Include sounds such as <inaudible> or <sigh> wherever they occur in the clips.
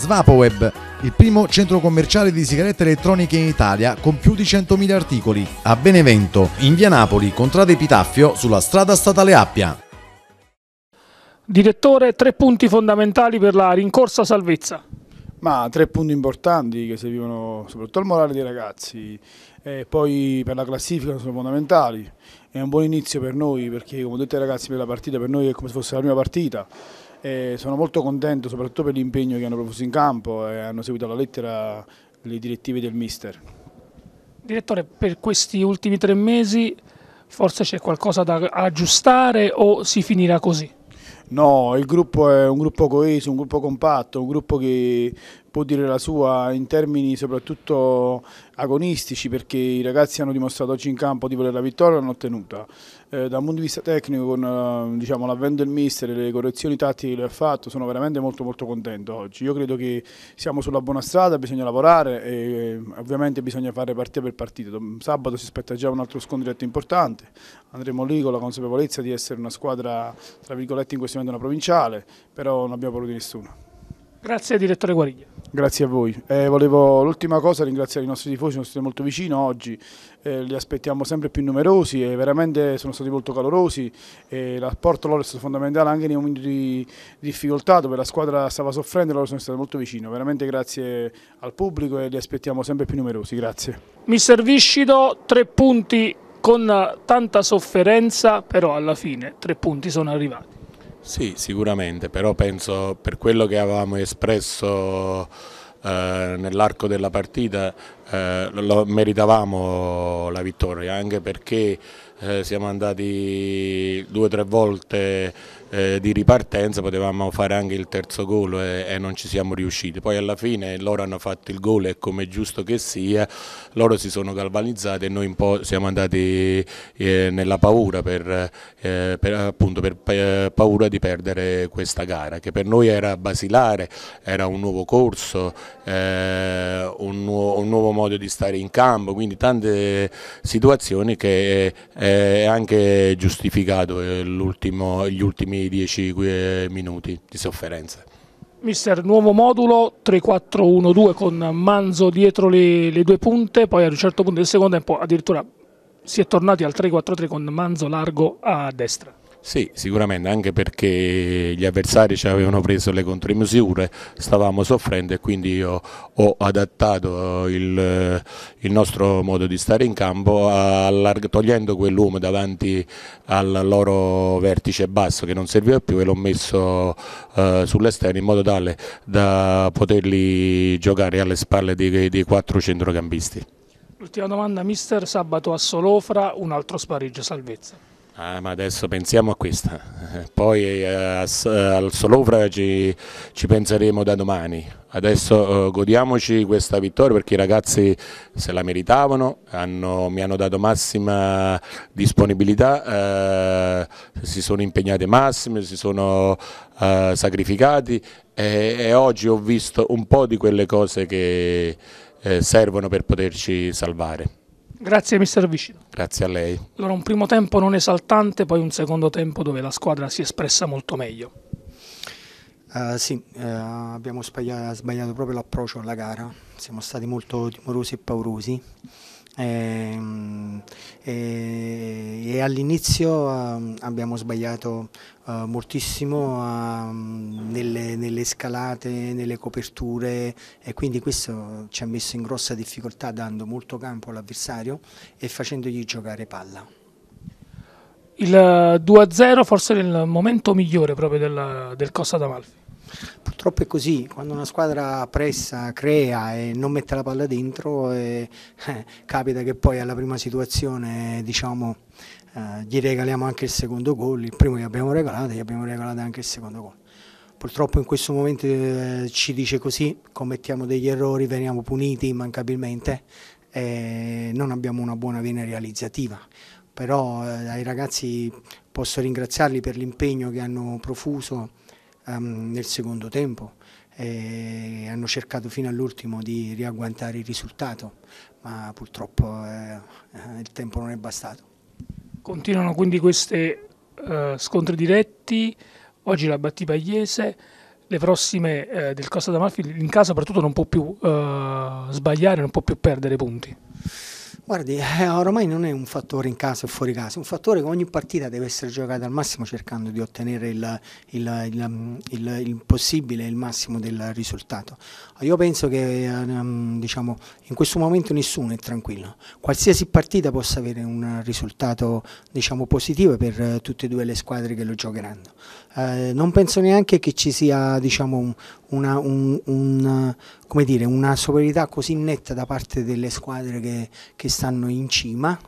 Svapoweb, il primo centro commerciale di sigarette elettroniche in Italia con più di 100.000 articoli, a Benevento, in via Napoli, contrada Epitaffio, sulla strada statale Appia. Direttore, tre punti fondamentali per la rincorsa salvezza. Ma tre punti importanti che servivano soprattutto al morale dei ragazzi e poi per la classifica sono fondamentali. È un buon inizio per noi perché come ho detto ai ragazzi per la partita per noi è come se fosse la prima partita. E sono molto contento soprattutto per l'impegno che hanno proposto in campo e hanno seguito alla lettera le direttive del mister. Direttore, per questi ultimi tre mesi forse c'è qualcosa da aggiustare o si finirà così? No, il gruppo è un gruppo coeso, un gruppo compatto, un gruppo che può dire la sua in termini soprattutto agonistici perché i ragazzi hanno dimostrato oggi in campo di volere la vittoria e l'hanno ottenuta. Eh, da punto di vista tecnico con eh, diciamo, l'avvento del mister e le correzioni tattiche che ha fatto sono veramente molto molto contento oggi. Io credo che siamo sulla buona strada, bisogna lavorare e eh, ovviamente bisogna fare partita per partita. Sabato si aspetta già un altro scontro diretto importante, andremo lì con la consapevolezza di essere una squadra tra virgolette in questo momento una provinciale, però non abbiamo paura di nessuno. Grazie direttore Guariglia. Grazie a voi. Eh, volevo l'ultima cosa ringraziare i nostri tifosi, sono stati molto vicini oggi, eh, li aspettiamo sempre più numerosi e veramente sono stati molto calorosi. Eh, l'apporto loro è stato fondamentale anche nei momenti di difficoltà dove la squadra stava soffrendo, loro sono stati molto vicini. Veramente grazie al pubblico e li aspettiamo sempre più numerosi. Grazie. Mister Viscido, tre punti con tanta sofferenza, però alla fine tre punti sono arrivati. Sì, sicuramente, però penso per quello che avevamo espresso eh, nell'arco della partita eh, meritavamo la vittoria, anche perché eh, siamo andati due o tre volte eh, di ripartenza, potevamo fare anche il terzo gol e, e, non ci siamo riusciti. Poi alla fine loro hanno fatto il gol e come giusto che sia, loro si sono galvanizzati e noi un po' siamo andati eh, nella paura per, eh, per, appunto, per, per, paura di perdere questa gara, che per noi era basilare, era un nuovo corso, eh, un nuovo, un, nuovo, modo di stare in campo, quindi tante situazioni che eh, è anche giustificato eh, gli ultimi 10 eh, minuti di sofferenza. Mister, nuovo modulo 3-4-1-2 con Manzo dietro le, le, due punte, poi ad un certo punto del secondo tempo addirittura si è tornati al 3-4-3 con Manzo largo a destra. Sì, sicuramente, anche perché gli avversari ci avevano preso le contromisure, stavamo soffrendo e quindi io ho adattato eh, il, eh, il nostro modo di stare in campo togliendo quell'uomo davanti al loro vertice basso che non serviva più e l'ho messo eh, sull'esterno in modo tale da poterli giocare alle spalle dei, dei quattro centrocampisti. L'ultima domanda, mister, sabato a Solofra, un altro spareggio salvezza. Ah, ma adesso pensiamo a questa, poi eh, eh al Solofra ci, ci, penseremo da domani. Adesso eh, godiamoci questa vittoria perché i ragazzi se la meritavano, hanno, mi hanno dato massima disponibilità, eh, si sono impegnati massimo, si sono eh, sacrificati e, e oggi ho visto un po' di quelle cose che eh, servono per poterci salvare. Grazie mister Vicino. Grazie a lei. Allora un primo tempo non esaltante, poi un secondo tempo dove la squadra si è espressa molto meglio. Uh, sì, eh, abbiamo sbagliato, sbagliato proprio l'approccio alla gara, siamo stati molto timorosi e paurosi e, ehm, e, e all'inizio uh, abbiamo sbagliato uh, moltissimo ehm, nelle, nelle, scalate, nelle coperture e quindi questo ci ha messo in grossa difficoltà dando molto campo all'avversario e facendogli giocare palla il 2-0 forse era il momento migliore proprio del, del Costa d'Amalfi. Purtroppo è così, quando una squadra pressa, crea e non mette la palla dentro, eh, eh, capita che poi alla prima situazione diciamo, eh, gli regaliamo anche il secondo gol, il primo gli abbiamo regalato e gli abbiamo regalato anche il secondo gol. Purtroppo in questo momento eh, ci dice così, commettiamo degli errori, veniamo puniti immancabilmente, e eh, non abbiamo una buona vena realizzativa però eh, ai ragazzi posso ringraziarli per l'impegno che hanno profuso um, nel secondo tempo. E hanno cercato fino all'ultimo di riagguantare il risultato, ma purtroppo eh, il tempo non è bastato. Continuano quindi questi eh, scontri diretti, oggi la Battipagliese, le prossime eh, del Costa d'Amalfi in casa soprattutto non può più eh, sbagliare, non può più perdere punti. Guardi, eh, ormai non è un fattore in casa o fuori casa, è un fattore che ogni partita deve essere giocata al massimo cercando di ottenere il, il, il, il, il possibile, il massimo del risultato. Ah, io penso che eh, mm, diciamo, in questo momento nessuno è tranquillo, qualsiasi partita possa avere un risultato diciamo, positivo per eh, tutte e due le squadre che lo giocheranno. Eh, non penso neanche che ci sia diciamo, un, una, un, un, dire, una superiorità così netta da parte delle squadre che, che stanno in cima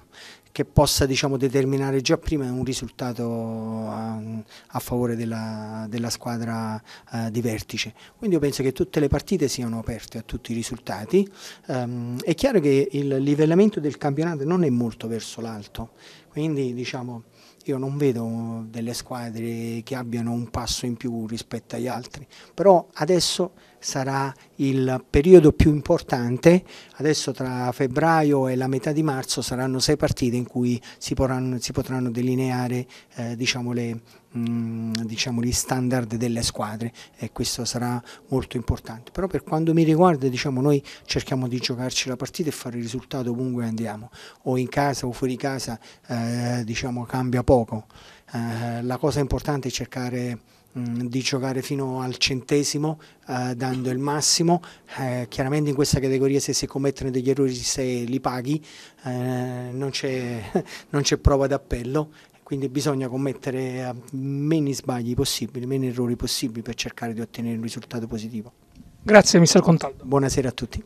che possa diciamo, determinare già prima un risultato a, a favore della, della squadra eh, di vertice. Quindi io penso che tutte le partite siano aperte a tutti i risultati. Um, è chiaro che il livellamento del campionato non è molto verso l'alto, quindi diciamo, io non vedo delle squadre che abbiano un passo in più rispetto agli altri, però adesso sarà il periodo più importante, adesso tra febbraio e la metà di marzo saranno sei partite in cui si, porranno, si potranno delineare eh, diciamo le, Mm, diciamo, gli standard delle squadre e questo sarà molto importante. Però per quanto mi riguarda diciamo, noi cerchiamo di giocarci la partita e fare il risultato ovunque andiamo, o in casa o fuori casa eh, diciamo, cambia poco. Eh, la cosa importante è cercare mm, di giocare fino al centesimo eh, dando il massimo eh, chiaramente in questa categoria se si commettono degli errori se li paghi eh, non c'è <laughs> prova d'appello quindi bisogna commettere eh, meno sbagli possibili, meno errori possibili per cercare di ottenere un risultato positivo. Grazie mister Contaldo. Buonasera a tutti.